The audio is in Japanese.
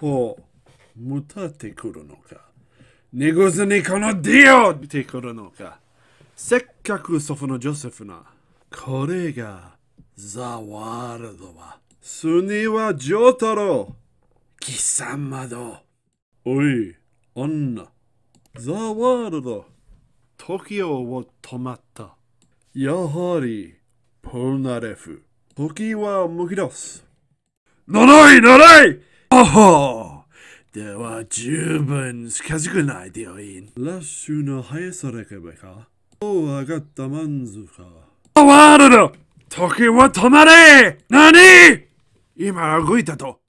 こう、もたってくるのか。寝ずにこのディオってくるのか。せっかく祖父のジョセフな。これがザ・ワールドは。スニはジョタロ貴様どおい、女。ザ・ワールド。時をを止まった。やはり、ポルナレフ。時は動き出す。ならいならいほほでは十分近づくないでよいラッシュの速さだけばかおう、上がったマンズか。終わるの時は止まれ何今動いたと